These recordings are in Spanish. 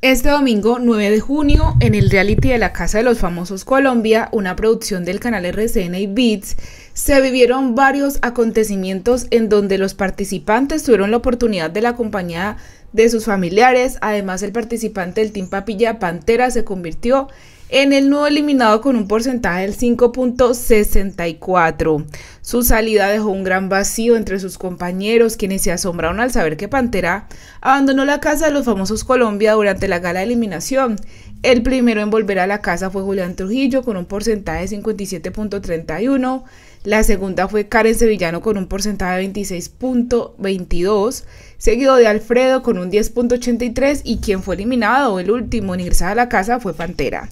Este domingo 9 de junio, en el reality de la Casa de los Famosos Colombia, una producción del canal RCN y Beats, se vivieron varios acontecimientos en donde los participantes tuvieron la oportunidad de la compañía de sus familiares. Además, el participante del Team Papilla Pantera se convirtió en en el nuevo eliminado con un porcentaje del 5.64. Su salida dejó un gran vacío entre sus compañeros, quienes se asombraron al saber que Pantera abandonó la casa de los famosos Colombia durante la gala de eliminación el primero en volver a la casa fue Julián Trujillo con un porcentaje de 57.31. La segunda fue Karen Sevillano con un porcentaje de 26.22, seguido de Alfredo con un 10.83 y quien fue eliminado, o el último en ingresar a la casa, fue Pantera.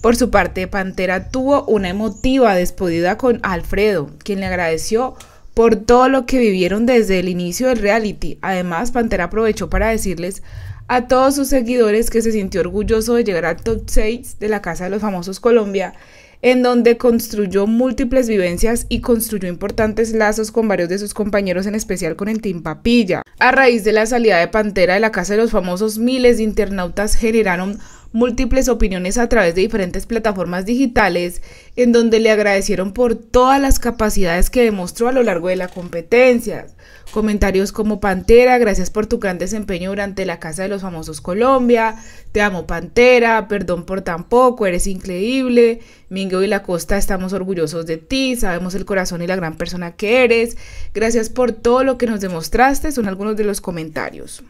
Por su parte, Pantera tuvo una emotiva despedida con Alfredo, quien le agradeció por todo lo que vivieron desde el inicio del reality. Además, Pantera aprovechó para decirles a todos sus seguidores que se sintió orgulloso de llegar al top 6 de la Casa de los Famosos Colombia, en donde construyó múltiples vivencias y construyó importantes lazos con varios de sus compañeros, en especial con el Team Papilla. A raíz de la salida de Pantera de la Casa de los Famosos, miles de internautas generaron múltiples opiniones a través de diferentes plataformas digitales, en donde le agradecieron por todas las capacidades que demostró a lo largo de la competencia. Comentarios como Pantera, gracias por tu gran desempeño durante la Casa de los Famosos Colombia, te amo Pantera, perdón por tampoco eres increíble, Mingo y la Costa estamos orgullosos de ti, sabemos el corazón y la gran persona que eres, gracias por todo lo que nos demostraste, son algunos de los comentarios.